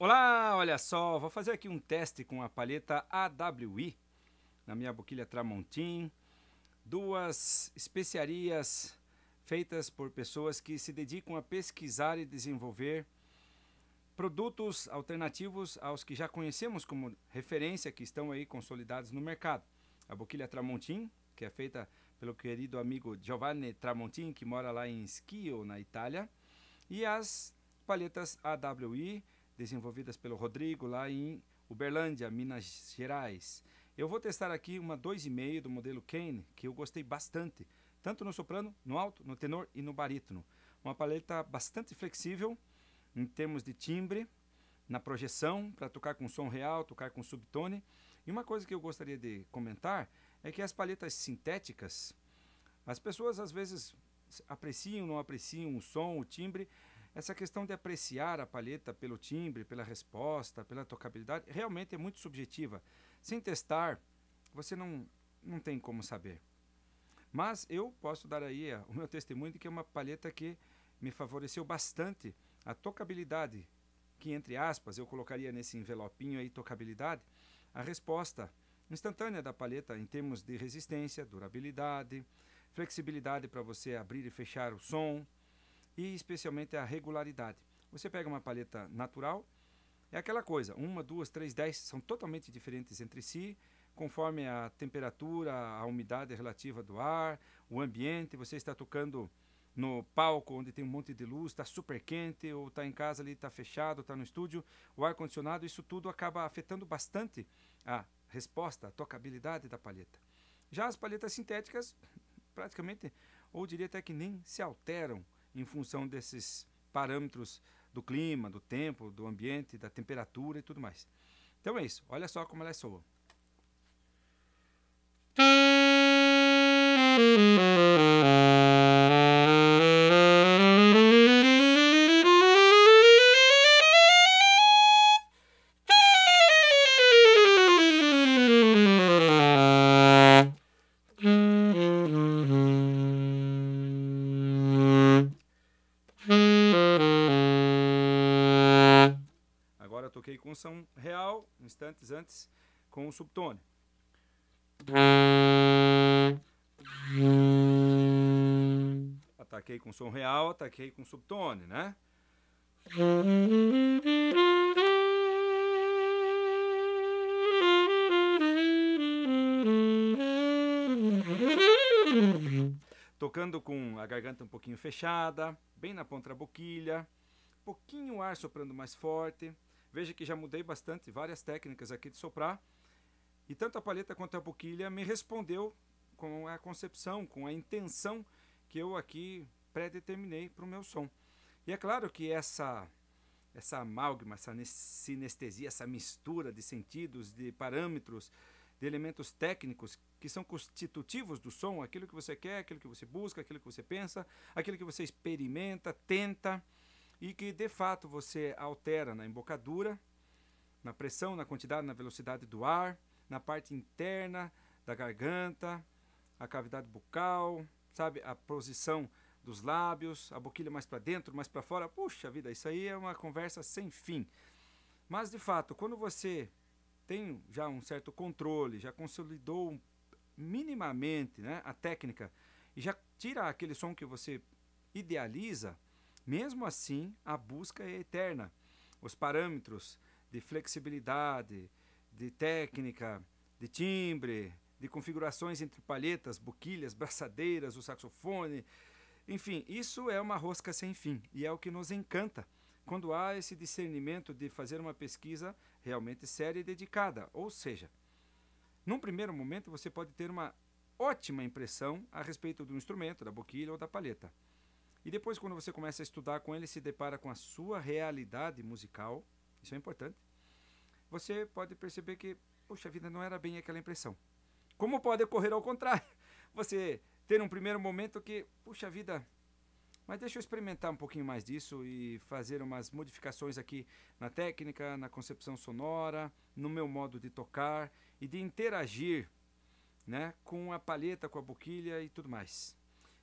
Olá, olha só, vou fazer aqui um teste com a palheta AWI na minha boquilha Tramontim. Duas especiarias feitas por pessoas que se dedicam a pesquisar e desenvolver produtos alternativos aos que já conhecemos como referência, que estão aí consolidados no mercado. A boquilha Tramontim, que é feita pelo querido amigo Giovanni Tramontin, que mora lá em Schio, na Itália, e as palhetas AWI, desenvolvidas pelo Rodrigo lá em Uberlândia, Minas Gerais. Eu vou testar aqui uma 2,5 do modelo Kane, que eu gostei bastante, tanto no soprano, no alto, no tenor e no barítono. Uma paleta bastante flexível em termos de timbre, na projeção, para tocar com som real, tocar com subtone. E uma coisa que eu gostaria de comentar é que as paletas sintéticas, as pessoas às vezes apreciam, ou não apreciam o som, o timbre, essa questão de apreciar a palheta pelo timbre, pela resposta, pela tocabilidade, realmente é muito subjetiva. Sem testar, você não, não tem como saber. Mas eu posso dar aí eh, o meu testemunho de que é uma palheta que me favoreceu bastante a tocabilidade, que entre aspas eu colocaria nesse envelopinho aí tocabilidade, a resposta instantânea da palheta em termos de resistência, durabilidade, flexibilidade para você abrir e fechar o som, e especialmente a regularidade. Você pega uma paleta natural, é aquela coisa, uma, duas, três, dez são totalmente diferentes entre si, conforme a temperatura, a umidade relativa do ar, o ambiente, você está tocando no palco onde tem um monte de luz, está super quente, ou está em casa ali, está fechado, está no estúdio, o ar-condicionado, isso tudo acaba afetando bastante a resposta, a tocabilidade da palheta. Já as palhetas sintéticas, praticamente, ou diria até que nem se alteram em função desses parâmetros do clima, do tempo, do ambiente, da temperatura e tudo mais. Então é isso. Olha só como é soam. toquei com som real, instantes antes, com o subtone. Ataquei com som real, ataquei com subtone, né? Tocando com a garganta um pouquinho fechada, bem na ponta da boquilha, pouquinho ar soprando mais forte. Veja que já mudei bastante várias técnicas aqui de soprar. E tanto a palheta quanto a boquilha me respondeu com a concepção, com a intenção que eu aqui pré-determinei para o meu som. E é claro que essa essa amálgama, essa sinestesia, essa mistura de sentidos, de parâmetros, de elementos técnicos que são constitutivos do som, aquilo que você quer, aquilo que você busca, aquilo que você pensa, aquilo que você experimenta, tenta e que de fato você altera na embocadura, na pressão, na quantidade, na velocidade do ar, na parte interna da garganta, a cavidade bucal, sabe, a posição dos lábios, a boquilha mais para dentro, mais para fora. Puxa vida, isso aí é uma conversa sem fim. Mas de fato, quando você tem já um certo controle, já consolidou minimamente né, a técnica e já tira aquele som que você idealiza, mesmo assim, a busca é eterna. Os parâmetros de flexibilidade, de técnica, de timbre, de configurações entre palhetas, boquilhas, braçadeiras, o saxofone. Enfim, isso é uma rosca sem fim e é o que nos encanta quando há esse discernimento de fazer uma pesquisa realmente séria e dedicada. Ou seja, num primeiro momento você pode ter uma ótima impressão a respeito do instrumento, da boquilha ou da palheta. E depois, quando você começa a estudar com ele, se depara com a sua realidade musical, isso é importante, você pode perceber que, poxa vida, não era bem aquela impressão. Como pode ocorrer ao contrário? Você ter um primeiro momento que, puxa vida, mas deixa eu experimentar um pouquinho mais disso e fazer umas modificações aqui na técnica, na concepção sonora, no meu modo de tocar e de interagir né, com a palheta, com a boquilha e tudo mais.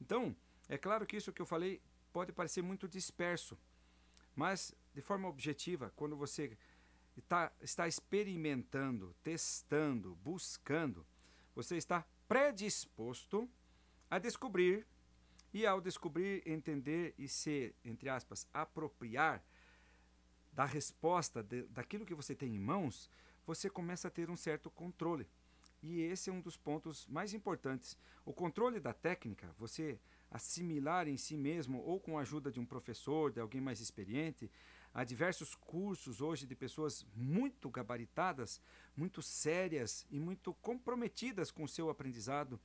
Então, é claro que isso que eu falei pode parecer muito disperso, mas de forma objetiva, quando você está, está experimentando, testando, buscando, você está predisposto a descobrir e ao descobrir, entender e se, entre aspas, apropriar da resposta de, daquilo que você tem em mãos, você começa a ter um certo controle. E esse é um dos pontos mais importantes. O controle da técnica, você assimilar em si mesmo, ou com a ajuda de um professor, de alguém mais experiente, há diversos cursos hoje de pessoas muito gabaritadas, muito sérias e muito comprometidas com o seu aprendizado.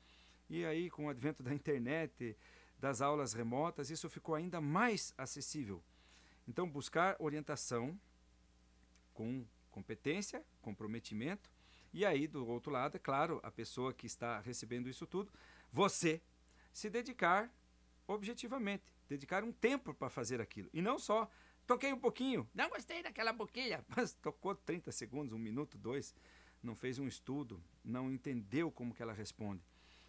E aí, com o advento da internet, das aulas remotas, isso ficou ainda mais acessível. Então, buscar orientação com competência, comprometimento, e aí, do outro lado, é claro, a pessoa que está recebendo isso tudo, você se dedicar objetivamente, dedicar um tempo para fazer aquilo. E não só toquei um pouquinho, não gostei daquela boquilha, mas tocou 30 segundos, um minuto, dois, não fez um estudo, não entendeu como que ela responde.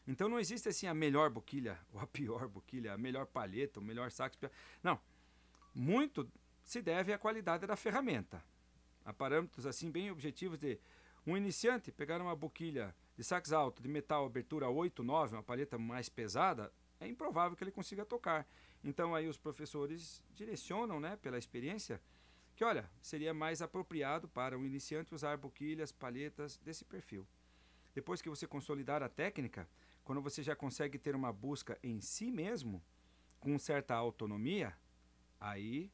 Então não existe assim a melhor boquilha ou a pior boquilha, a melhor palheta, o melhor sax. Não. Muito se deve à qualidade da ferramenta. Há parâmetros assim bem objetivos de um iniciante pegar uma boquilha de sax alto, de metal, abertura 8, 9, uma palheta mais pesada, é improvável que ele consiga tocar. Então aí os professores direcionam, né, pela experiência, que olha, seria mais apropriado para um iniciante usar boquilhas, palhetas desse perfil. Depois que você consolidar a técnica, quando você já consegue ter uma busca em si mesmo, com certa autonomia, aí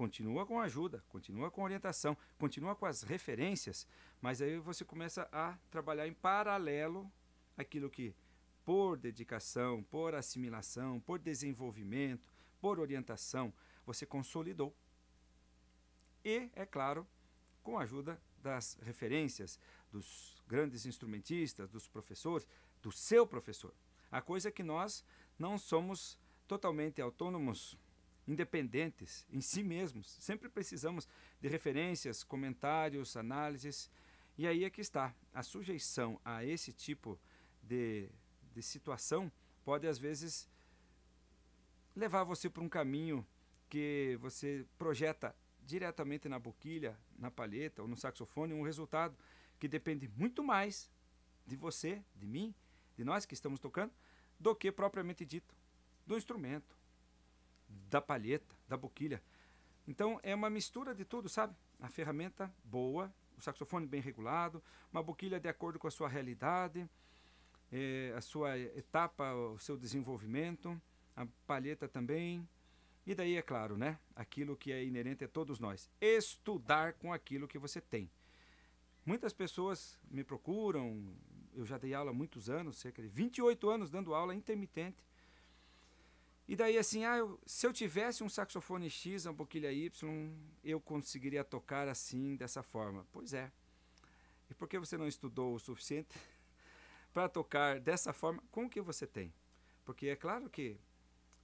continua com ajuda, continua com orientação, continua com as referências, mas aí você começa a trabalhar em paralelo aquilo que por dedicação, por assimilação, por desenvolvimento, por orientação, você consolidou. E, é claro, com a ajuda das referências, dos grandes instrumentistas, dos professores, do seu professor. A coisa é que nós não somos totalmente autônomos independentes em si mesmos. Sempre precisamos de referências, comentários, análises. E aí é que está. A sujeição a esse tipo de, de situação pode, às vezes, levar você para um caminho que você projeta diretamente na boquilha, na palheta ou no saxofone um resultado que depende muito mais de você, de mim, de nós que estamos tocando, do que propriamente dito do instrumento, da palheta, da boquilha. Então é uma mistura de tudo, sabe? A ferramenta boa, o saxofone bem regulado, uma boquilha de acordo com a sua realidade, eh, a sua etapa, o seu desenvolvimento, a palheta também. E daí, é claro, né? Aquilo que é inerente a todos nós. Estudar com aquilo que você tem. Muitas pessoas me procuram, eu já dei aula há muitos anos, cerca de 28 anos dando aula intermitente e daí assim, ah, eu, se eu tivesse um saxofone X, uma boquilha Y, eu conseguiria tocar assim, dessa forma. Pois é. E por que você não estudou o suficiente para tocar dessa forma com o que você tem? Porque é claro que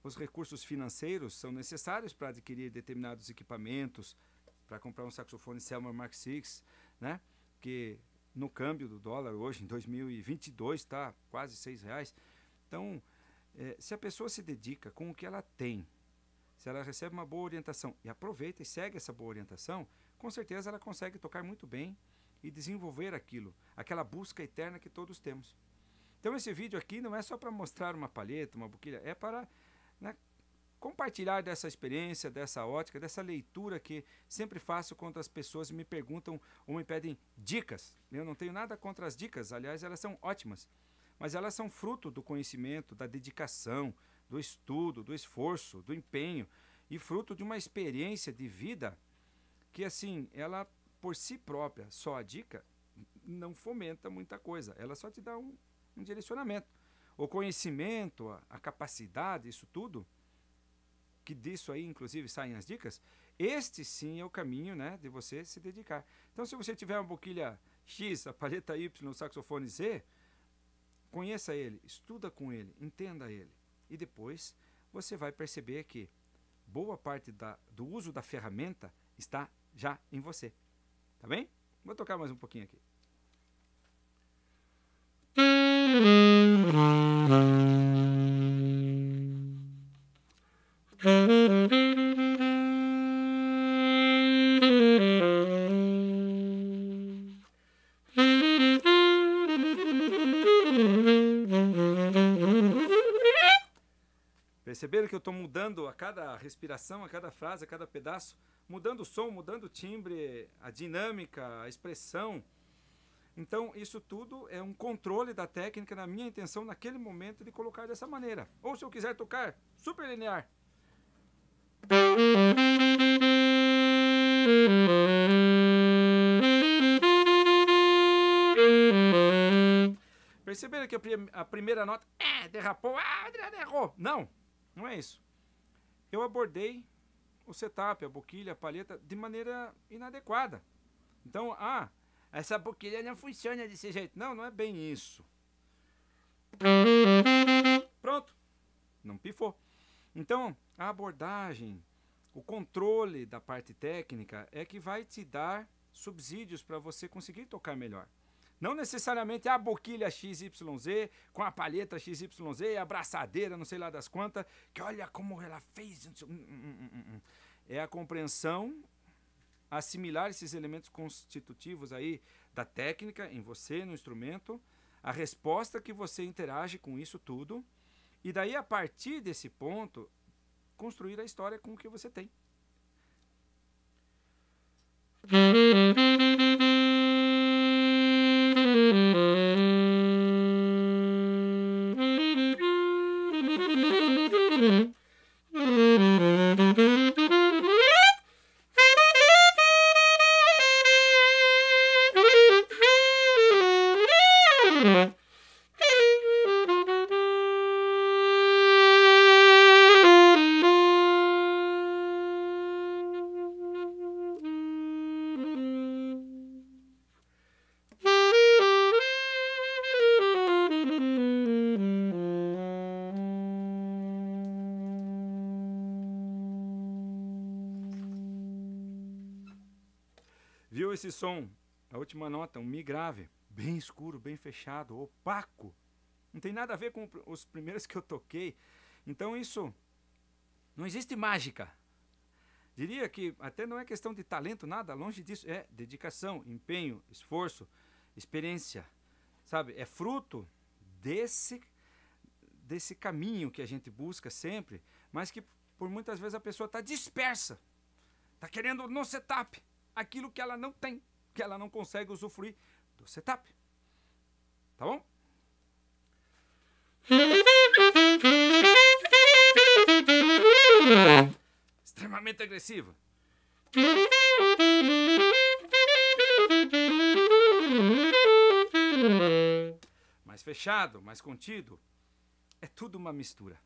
os recursos financeiros são necessários para adquirir determinados equipamentos, para comprar um saxofone Selmer Mark VI, né? Que no câmbio do dólar hoje, em 2022, está quase seis reais. Então, é, se a pessoa se dedica com o que ela tem, se ela recebe uma boa orientação e aproveita e segue essa boa orientação, com certeza ela consegue tocar muito bem e desenvolver aquilo, aquela busca eterna que todos temos. Então esse vídeo aqui não é só para mostrar uma palheta, uma boquilha, é para né, compartilhar dessa experiência, dessa ótica, dessa leitura que sempre faço quando as pessoas me perguntam ou me pedem dicas. Eu não tenho nada contra as dicas, aliás, elas são ótimas mas elas são fruto do conhecimento, da dedicação, do estudo, do esforço, do empenho e fruto de uma experiência de vida que, assim, ela por si própria, só a dica, não fomenta muita coisa. Ela só te dá um, um direcionamento. O conhecimento, a, a capacidade, isso tudo, que disso aí, inclusive, saem as dicas, este sim é o caminho né, de você se dedicar. Então, se você tiver uma boquilha X, a palheta Y, o saxofone Z, Conheça ele, estuda com ele, entenda ele. E depois você vai perceber que boa parte da, do uso da ferramenta está já em você. Tá bem? Vou tocar mais um pouquinho aqui. Perceberam que eu estou mudando a cada respiração, a cada frase, a cada pedaço, mudando o som, mudando o timbre, a dinâmica, a expressão. Então, isso tudo é um controle da técnica na minha intenção naquele momento de colocar dessa maneira. Ou se eu quiser tocar super linear. Perceberam que a, primeira nota é, derrapou, ah, derrapou. Não, não é isso. Eu abordei o setup, a boquilha, a palheta de maneira inadequada. Então, ah, essa boquilha não funciona desse jeito. Não, não é bem isso. Pronto. Não pifou. Então, a abordagem, o controle da parte técnica é que vai te dar subsídios para você conseguir tocar melhor. Não necessariamente a boquilha XYZ, com a palheta XYZ, a braçadeira, não sei lá das quantas, que olha como ela fez. Hum, hum, hum, é a compreensão, assimilar esses elementos constitutivos aí da técnica em você, no instrumento, a resposta que você interage com isso tudo, e daí a partir desse ponto, construir a história com o que você tem. Viu esse som? A última nota, um Mi grave, bem escuro, bem fechado, opaco. Não tem nada a ver com os primeiros que eu toquei. Então isso não existe mágica. Diria que até não é questão de talento, nada, longe disso. É dedicação, empenho, esforço, experiência. Sabe? É fruto desse, desse caminho que a gente busca sempre, mas que por muitas vezes a pessoa está dispersa. Está querendo no setup, aquilo que ela não tem, que ela não consegue usufruir do setup. Tá bom? Extremamente agressivo. Mais fechado, mais contido. É tudo uma mistura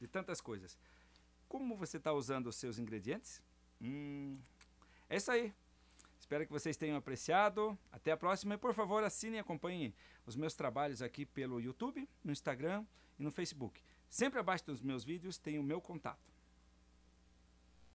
de tantas coisas. Como você está usando os seus ingredientes? Hum, é isso aí. Espero que vocês tenham apreciado. Até a próxima e por favor assinem e acompanhem os meus trabalhos aqui pelo YouTube, no Instagram e no Facebook. Sempre abaixo dos meus vídeos tem o meu contato.